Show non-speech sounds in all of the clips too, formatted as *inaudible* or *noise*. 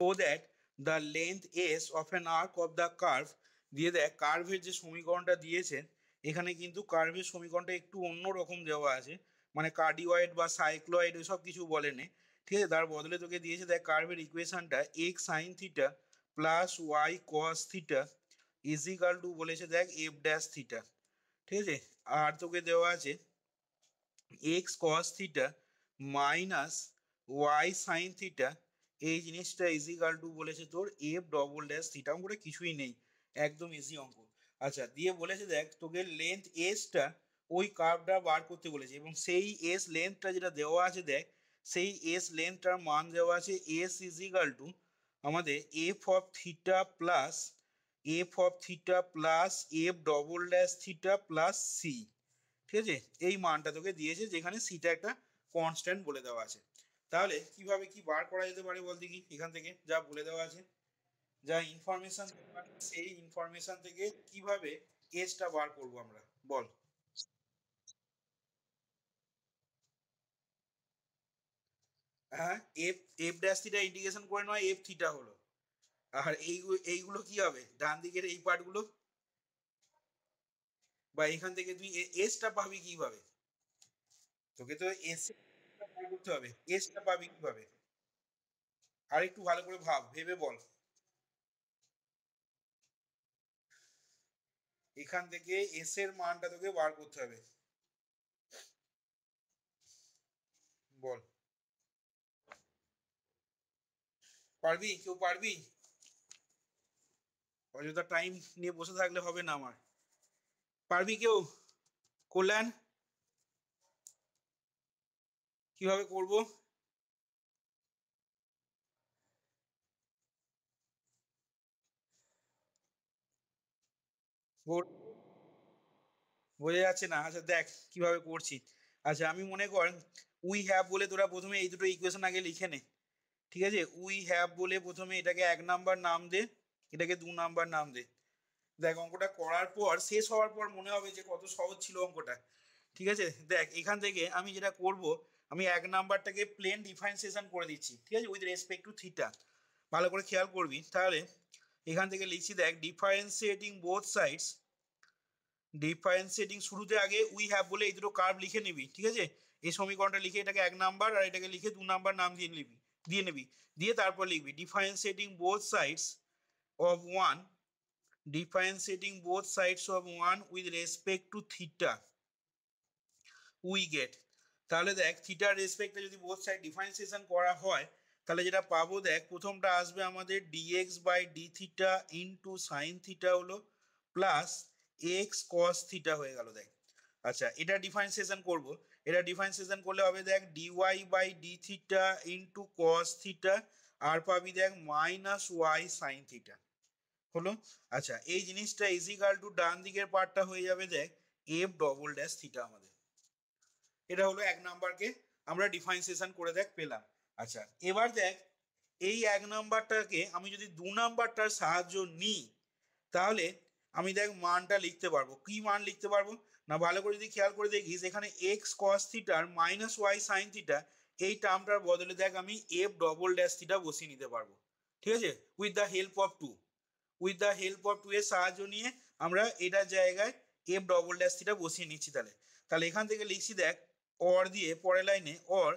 so that the length s of an arc of the curve দিয়ে দেয় কার্ভের যে সমীকরণটা দিয়েছেন এখানে কিন্তু কার্ভের সমীকরণটা একটু অন্য রকম দেওয়া আছে মানে কার্ডিওয়েড বা সাইক্লয়েড এসব কিছু বলেনি ঠিক আছে তার বদলে তোকে দিয়েছে দেখ কার্ভের ইকুয়েশনটা x sine theta plus y cos theta is equal to বলেছে দেখ এফ ড্যাশ থিটা ঠিক আছে আর তোকে দেওয়া আছে x cos theta minus y sine theta এই জিনিসটা ইজি গাল টু বলেছে তোর এফ ডবল ড্যাশ থিটা করে কিছুই নেই একদম ইজি অঙ্ক আচ্ছা দিয়ে বলেছে দেখ তোকে লেন্থ এসটা ওই কার্ভটা বার করতে বলেছে এবং সেই এস লেন্থটা যেটা দেওয়া আছে দেখ সেই এস লেন্থটার মান দেওয়া আছে এস ইজি গার্ল টু আমাদের f of theta plus f of theta plus f double dash theta plus c ঠিক আছে এই মানটা তোকে দিয়েছে যেখানে সিটা একটা কনস্ট্যান্ট বলে দেওয়া আছে তাহলে কিভাবে কি বার করা যেতে পারে বলতে কি এখান থেকে যা বলে দেওয়া আছে যা ইনফরমেশন সেই ইনফরমেশন থেকে কিভাবে এজটা বার করব আমরা বল হ্যাঁ f f dash theta indication করে নয় এফ থিটা হলো আর এই এইগুলো কি হবে ডান দিকের এই পার্টগুলো বা এখান থেকে তুই এসটা পাবি কিভাবে তোকে তো এস করতে হবে এসটা পাবে কিভাবে আর একটু ভালো করে ভাব ভেবে বল এখান থেকে এস এর মানটা তোকে বার করতে হবে বল পারবি কেউ পারবি অযথা টাইম নিয়ে বসে থাকলে হবে না আমার পারবি কেউ কল্যাণ কিভাবে করব বোঝা যাচ্ছে না আচ্ছা দেখ কিভাবে করছি আচ্ছা আমি মনে কর উই হ্যাভ বলে তোরা প্রথমে এই দুটো ইকুয়েশন আগে লিখে নে ঠিক আছে উই হ্যাভ বলে প্রথমে এটাকে এক নাম্বার নাম দে এটাকে দু নাম্বার নাম দে দেখ অঙ্কটা করার পর শেষ হওয়ার পর মনে হবে যে কত সহজ ছিল অঙ্কটা ঠিক আছে দেখ এখান থেকে আমি যেটা করব আমি এক নাম্বারটাকে প্লেন ডিফারেন্সিয়েশন করে দিচ্ছি ঠিক আছে উইথ রেসপেক্ট টু থিটা ভালো করে খেয়াল করবি তাহলে এখান থেকে লিখছি দেখ ডিফারেন্সিয়েটিং বোথ সাইডস ডিফারেন্সিয়েটিং শুরুতে আগে উই হ্যাভ বলে এই দুটো কার্ভ লিখে নিবি ঠিক আছে এই সমীকরণটা লিখে এটাকে এক নাম্বার আর এটাকে লিখে দু নাম্বার নাম দিয়ে নিবি দিয়ে নিবি দিয়ে তারপর লিখবি differentiating both sides of one differentiating both sides of one with respect to theta we get তাহলে দেখ থিটার রেসপেক্টে যদি বোথ সাইড ডিফারেন্সিয়েশন করা হয় তাহলে যেটা পাবো দেখ প্রথমটা আসবে আমাদের d x by d theta into sine theta হলো প্লাস এক্স কস থিটা হয়ে গেল দেখ আচ্ছা এটা ডিফারেন্সিয়েশন করব এটা ডিফারেন্সিয়েশন করলে হবে দেখ d y by d theta into cos theta আর পাবি দেখ মাইনাস ওয়াই সাইন থিটা হলো আচ্ছা এই জিনিসটা ইজিকাল টু ডান দিকের পার্টটা হয়ে যাবে দেখ এফ ডবল ড্যাশ থিটা আমাদের এটা হলো এক নাম্বারকে আমরা ডিফাইন করে দেখ পেলাম আচ্ছা এবার দেখ এই এক নাম্বারটাকে আমি যদি দু নাম্বারটার সাহায্য নিই তাহলে আমি দেখ মানটা লিখতে পারবো কি মান লিখতে পারবো না ভালো করে যদি খেয়াল করে দেখিস এখানে এক্স কস থিটার মাইনাস ওয়াই সাইন থিটা এই টার্মটার বদলে দেখ আমি এফ ডবল ড্যাশ থিটা বসিয়ে নিতে পারবো ঠিক আছে with the help of two with the help of two এর সাহায্য নিয়ে আমরা এটার জায়গায় এফ ডবল ড্যাশ থিটা বসিয়ে নিচ্ছি তাহলে তাহলে এখান থেকে লিখছি দেখ অর দিয়ে পরের লাইনে or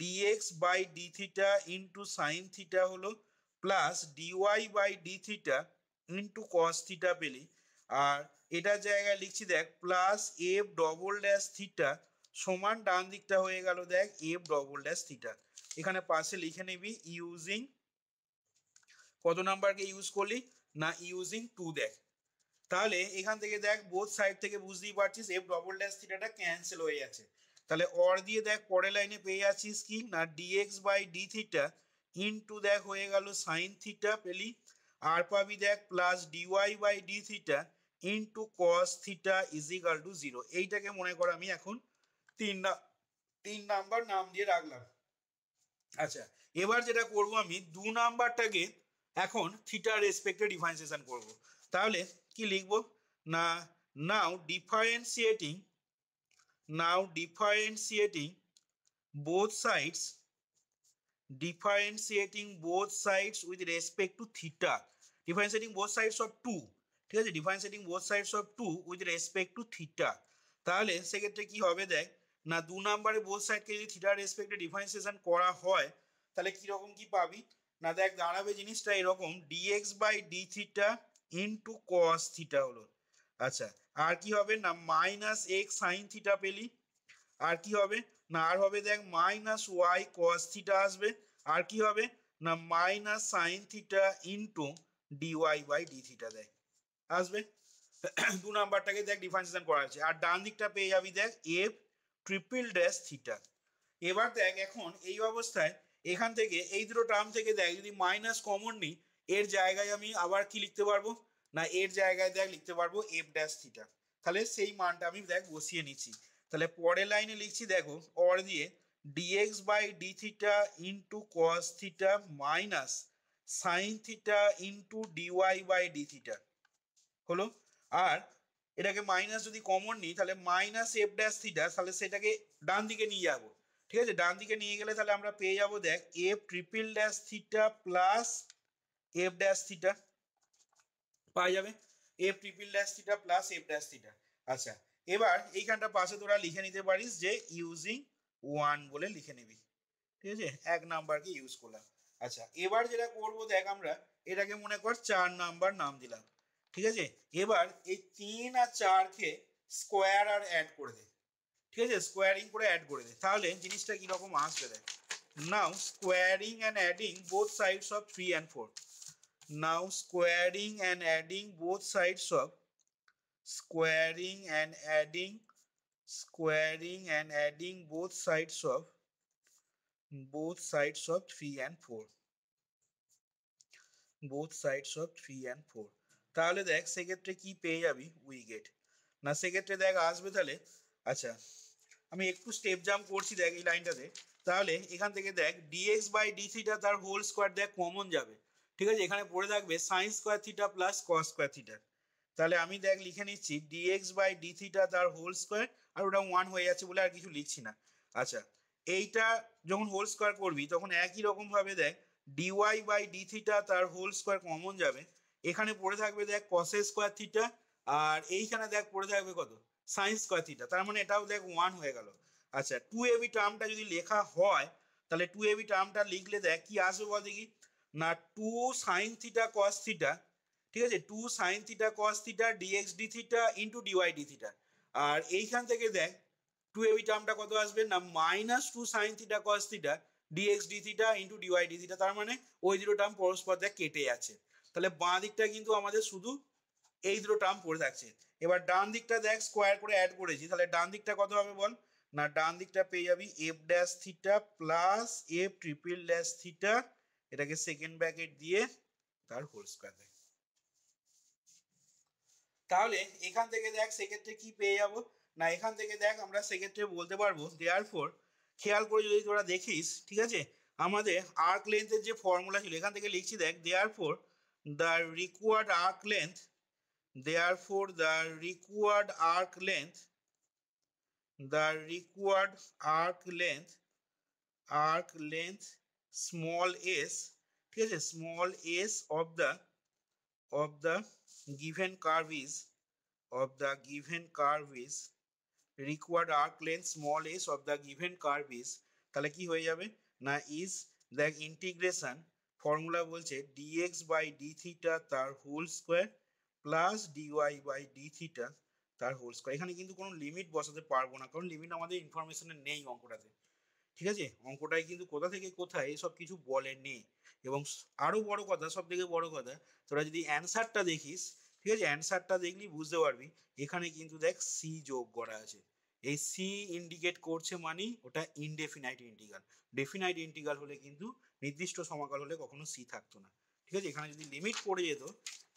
d x by d theta into sine theta হলো plus d y by d theta into cos theta পেলি আর এটা জায়গায় লিখছি দেখ plus f double dash theta সমান ডান দিকটা হয়ে গেল দেখ এফ ডবল ড্যাশ থিটা এখানে পাশে লিখে নিবি ইউজিং কত নাম্বারকে ইউজ করলি না ইউজিং টু দেখ তাহলে এখান থেকে দেখ বোধ সাইড থেকে বুঝতেই পারছিস এফ ডবল ড্যাশ থিটাটা ক্যান্সেল হয়ে যাচ্ছে তাহলে অর দিয়ে দেখ পরের লাইনে পেয়ে আছিস কি না d x by d theta into দেখ হয়ে গেল সাইন থিটা পেলি আর পাবি দেখ plus d y by d theta into cos theta is equal to zero এইটাকে মনে করো আমি এখন তিন তিন নাম্বার নাম দিয়ে রাখলাম আচ্ছা এবার যেটা করব আমি দু নাম্বারটাকে এখন থিটার রেসপেক্টে ডিফারেন্সিয়েশন করব তাহলে কি লিখব না now differentiating now differentiating both sides differentiating both sides with respect to theta differentiating both sides of 2 ঠিক আছে differentiating both sides of 2 with respect to theta তাহলে সেক্ষেত্রে কি হবে দেখ না দু নম্বরে বোথ সাইডকে যদি থিটার রেসপেক্টে ডিফারেন্সিয়েশন করা হয় তাহলে কীরকম কি পাবি না দেখ দাঁড়াবে জিনিসটা এরকম d x by d theta into cos theta হলো আচ্ছা আর কি হবে না মাইনাস এক্স সাইন থিটা পেলি আর কি হবে না আর হবে দেখ মাইনাস ওয়াই কস থিটা আসবে আর কি হবে না minus sine theta into d y by d theta দেয় আসবে *clears throat* দু নাম্বারটাকে দেখ ডিফারেন্সিয়েশন করা হয়েছে আর ডান দিকটা পেয়ে যাবি দেখ এফ ট্রিপল ড্যাশ থিটা এবার দেখ এখন এই অবস্থায় এখান থেকে এই দুটো টার্ম থেকে দেখ যদি মাইনাস কমন নিই এর জায়গায় আমি আবার কি লিখতে পারবো না এর জায়গায় দেখ লিখতে পারবো এফ ড্যাশ থিটা তাহলে সেই মানটা আমি দেখ বসিয়ে নিচ্ছি তাহলে পরের লাইনে লিখছি দেখো অর দিয়ে d x by d theta into cos theta minus sine theta into d y by d theta হলো আর এটাকে মাইনাস যদি কমন নিই তাহলে মাইনাস এফ ড্যাশ থিটা তাহলে সেটাকে ডান দিকে নিয়ে যাব ঠিক আছে ডান দিকে নিয়ে গেলে তাহলে আমরা পেয়ে যাব দেখ f triple dash theta plus f dash theta পাওয়া যাবে f triple dash theta plus f dash theta আচ্ছা এবার এইখানটা পাশে তোরা লিখে নিতে পারিস যে ইউজিং ওয়ান বলে লিখে নিবি ঠিক আছে এক নাম্বারকে ইউজ করলাম আচ্ছা এবার যেটা করবো দেখ আমরা এটাকে মনে কর চার নাম্বার নাম দিলাম ঠিক আছে এবার এই তিন আর চারকে স্কোয়ার আর অ্যাড করে দে ঠিক আছে স্কোয়ারিং করে অ্যাড করে দে তাহলে জিনিসটা কীরকম আসবে দেখ now squaring and adding both sides of three and four Now squaring and adding both sides of squaring and adding squaring and adding both sides of both sides of 3 and 4 both sides of 3 and 4 তাহলে দেখ সেক্ষেত্রে কি পেয়ে যাবি we get না সেক্ষেত্রে দেখ আসবে তাহলে আচ্ছা আমি একটু স্টেপ জাম্প করছি দেখ এই লাইনটাতে তাহলে এখান থেকে দেখ dx বাই ডি থিটা তার হোল স্কয়ার দেখ কমন যাবে ঠিক আছে এখানে পড়ে থাকবে sine square theta plus cos square theta তাহলে আমি দেখ লিখে নিচ্ছি ডিএক্স বাই ডি থিটা তার হোল স্কোয়ার আর ওটা ওয়ান হয়ে যাচ্ছে বলে আর কিছু লিখছি না আচ্ছা এইটা যখন হোল স্কোয়ার করবি তখন একই রকমভাবে দেখ ডিওয়াই বাই ডি থিটা তার হোল স্কোয়ার কমন যাবে এখানে পড়ে থাকবে দেখ কসে স্কোয়ার থিটা আর এইখানে দেখ পড়ে থাকবে কত সাইন স্কোয়ার থিটা তার মানে এটাও দেখ ওয়ান হয়ে গেল আচ্ছা টু এবি টার্মটা যদি লেখা হয় তাহলে টু এবি টার্মটা লিখলে দেখ কি আসবে বল দেখি না two sine theta cos theta ঠিক আছে two sine theta cos theta d x d theta into d y d theta আর এইখান থেকে দেখ টু এবি টার্মটা কত আসবে না minus two sine theta cos theta d x d theta into d y d theta তার মানে ওই দুটো টার্ম পরস্পর দেখ কেটে যাচ্ছে তাহলে বাঁ দিকটা কিন্তু আমাদের শুধু এই দুটো টার্ম পড়ে থাকছে এবার ডান দিকটা দেখ স্কোয়ার করে অ্যাড করেছি তাহলে ডান দিকটা কত হবে বল না ডান দিকটা পেয়ে যাবি f dash theta plus f triple dash theta এটাকে সেকেন্ড ব্র্যাকেট দিয়ে তার হোল স্কোয়ার দেয় তাহলে এখান থেকে দেখ সেক্ষেত্রে কি পেয়ে যাব না এখান থেকে দেখ আমরা সেক্ষেত্রে বলতে পারবো দেয়ার ফোর খেয়াল করে যদি তোরা দেখিস ঠিক আছে আমাদের আর্ক লেন্থের যে ফর্মুলা ছিল এখান থেকে লিখছি দেখ therefore the required arc length therefore the required arc length the required arc length arc length small s ঠিক আছে small s of the of the given curve is of the given curve is required arc length small s of the given curve is তাহলে কি হয়ে যাবে না is the integration formula বলছে dx by d theta তার whole square plus d y by d theta তার whole square এখানে কিন্তু কোনো লিমিট বসাতে পারবো না কারণ লিমিট আমাদের ইনফরমেশনে নেই অঙ্কটাতে ঠিক আছে অঙ্কটাই কিন্তু কোথা থেকে কোথায় এসব কিছু বলে নেই এবং আরো বড় কথা সব থেকে বড় কথা তোরা যদি অ্যান্সারটা দেখিস ঠিক আছে অ্যান্সারটা দেখলি বুঝতে পারবি এখানে কিন্তু দেখ সি যোগ করা আছে এই সি ইন্ডিকেট করছে মানে ওটা ইনডেফিনাইট ইন্টিগ্রাল ডেফিনাইট ইন্টিগ্রাল হলে কিন্তু নির্দিষ্ট সমাকাল হলে কখনো সি থাকতো না ঠিক আছে এখানে যদি লিমিট পড়ে যেত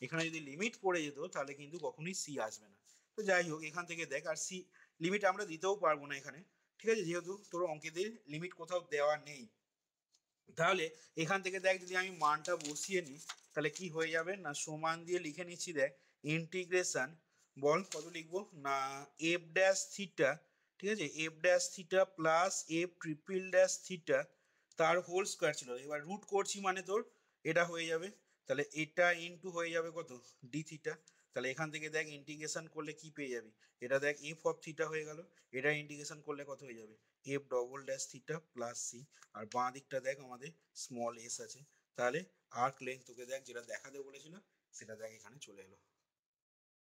এখানে যদি লিমিট পড়ে যেত তাহলে কিন্তু কখনোই সি আসবে না তো যাই হোক এখান থেকে দেখ আর সি লিমিট আমরা দিতেও পারবো না এখানে ঠিক আছে যেহেতু তোর অঙ্কেদের লিমিট কোথাও দেওয়া নেই তাহলে এখান থেকে দেখ যদি আমি মানটা বসিয়ে নিই তাহলে কি হয়ে যাবে না সমান দিয়ে লিখে নিচ্ছি দেখ ইন্টিগ্রেশন বল কত লিখবো না এফ ড্যাশ থিটা ঠিক আছে f dash theta plus f triple dash theta তার হোল স্কোয়ার ছিল এবার রুট করছি মানে তোর এটা হয়ে যাবে তাহলে এটা ইন্টু হয়ে যাবে কত ডি থিটা তাহলে এখান থেকে দেখ ইন্টিগ্রেশন করলে কি পেয়ে যাবি এটা দেখ এফ অফ থিটা হয়ে গেল এটা ইন্টিগ্রেশন করলে কত হয়ে যাবে f double dash theta plus c আর বাঁ দিকটা দেখ আমাদের স্মল এস আছে তাহলে আর্ক লেন্থ তোকে দেখ যেটা দেখাতে বলেছিল সেটা দেখ এখানে চলে এলো